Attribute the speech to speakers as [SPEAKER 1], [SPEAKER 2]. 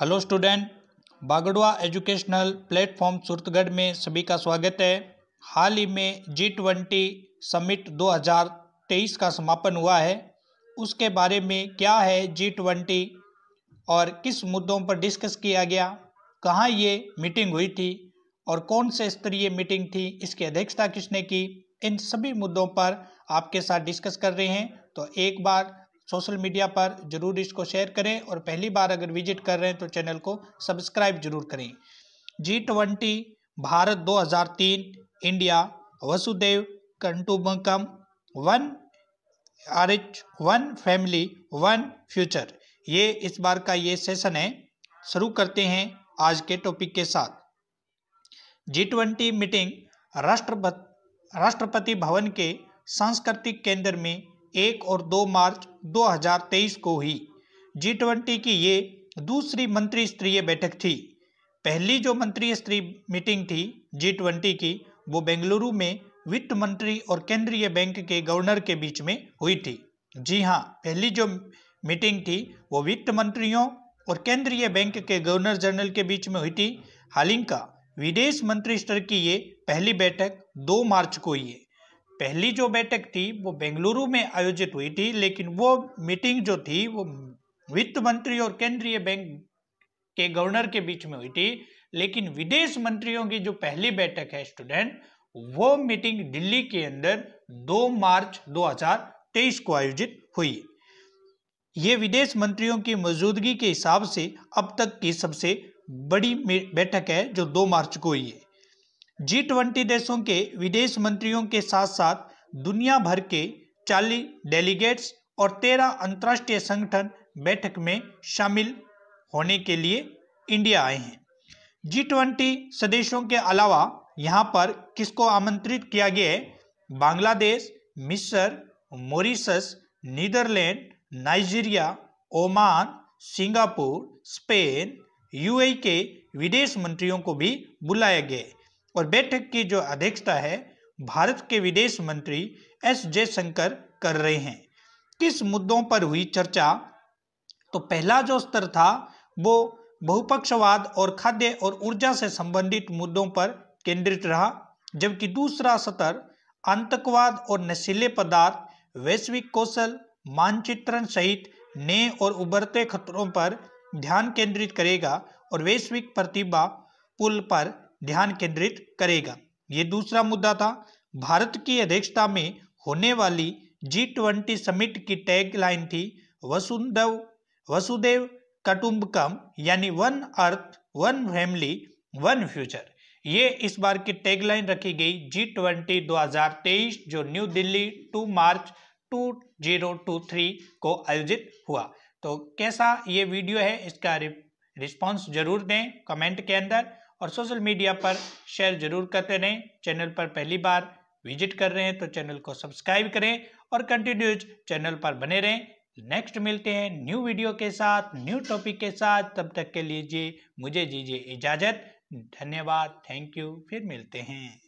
[SPEAKER 1] hello student Bagadwa educational platform Suratgarh में सभी का स्वागत है हाल ही में जी ट्वेंटी समिट 2023 का समापन हुआ है उसके बारे में क्या है जी ट्वेंटी और किस मुद्दों पर डिस्कस किया गया कहाँ ये मीटिंग हुई थी और कौन से स्तरीय मीटिंग थी इसकी अध्यक्षता किसने की इन सभी मुद्दों पर आपके साथ डिस्कस कर रहे हैं तो एक बार सोशल मीडिया पर ज़रूर इसको शेयर करें और पहली बार अगर विजिट कर रहे हैं तो चैनल को सब्सक्राइब जरूर करें जी ट्वेंटी भारत 2003 इंडिया वसुदेव कंटुबकम one earth one family one future ये इस बार का ये सेशन है शुरू करते हैं आज के टॉपिक के साथ जी ट्वेंटी मीटिंग राष्ट्रपति राष्ट्रपति भवन के सांस्कृतिक केंद्र में एक और दो मार्च 2023 को हुई जी ट्वेंटी की ये दूसरी मंत्री स्तरीय बैठक थी पहली जो मंत्री स्तरीय मीटिंग थी जी ट्वेंटी की वो बेंगलुरु में वित्त मंत्री और केंद्रीय बैंक के गवर्नर के बीच में हुई थी जी हाँ पहली जो मीटिंग थी वो वित्त मंत्रियों और केंद्रीय बैंक के गवर्नर जनरल के बीच में हुई थी हालिंका विदेश मंत्री स्तर की ये पहली बैठक 2 मार्च को ही है पहली जो बैठक थी वो बेंगलुरु में आयोजित हुई थी लेकिन वो मीटिंग जो थी वो वित्त मंत्री और केंद्रीय बैंक के गवर्नर के बीच में हुई थी लेकिन विदेश मंत्रियों की जो पहली बैठक है स्टूडेंट वो मीटिंग दिल्ली के अंदर 2 मार्च 2023 को आयोजित हुई ये विदेश मंत्रियों की मौजूदगी के हिसाब से अब तक की सबसे बड़ी बैठक है जो 2 मार्च को हुई है जी ट्वेंटी देशों के विदेश मंत्रियों के साथ साथ दुनिया भर के चालीस डेलीगेट्स और तेरह अंतर्राष्ट्रीय संगठन बैठक में शामिल होने के लिए इंडिया आए हैं जी ट्वेंटी सदस्यों के अलावा यहाँ पर किसको आमंत्रित किया गया है बांग्लादेश मिस्र Mauritius Netherlands Nigeria Oman Singapore Spain UAE के विदेश मंत्रियों को भी बुलाया गया और बैठक की जो अध्यक्षता है भारत के विदेश मंत्री एस जयशंकर कर रहे हैं किस मुद्दों पर हुई चर्चा तो पहला जो स्तर था वो बहुपक्षवाद और खाद्य और ऊर्जा से संबंधित मुद्दों पर केंद्रित रहा जबकि दूसरा स्तर आतंकवाद और नशीले पदार्थ वैश्विक कौशल मानचित्रण सहित नए और उभरते खतरों पर ध्यान केंद्रित करेगा और वैश्विक प्रतिभा पुल पर ध्यान केंद्रित करेगा ये दूसरा मुद्दा था भारत की अध्यक्षता में होने वाली जी ट्वेंटी समिट की टैगलाइन थी वसुधव वसुदेव कटुम्बकम यानी one earth one family one future ये इस बार की टैगलाइन रखी गई जी ट्वेंटी दो जो न्यू दिल्ली टू मार्च 2023 को आयोजित हुआ तो कैसा ये वीडियो है इसका रिस्पॉन्स जरूर दें कमेंट के अंदर और सोशल मीडिया पर शेयर जरूर करते रहें चैनल पर पहली बार विजिट कर रहे हैं तो चैनल को सब्सक्राइब करें और कंटिन्यूज चैनल पर बने रहें नेक्स्ट मिलते हैं न्यू वीडियो के साथ न्यू टॉपिक के साथ तब तक के लिए मुझे दीजिए इजाज़त धन्यवाद थैंक यू फिर मिलते हैं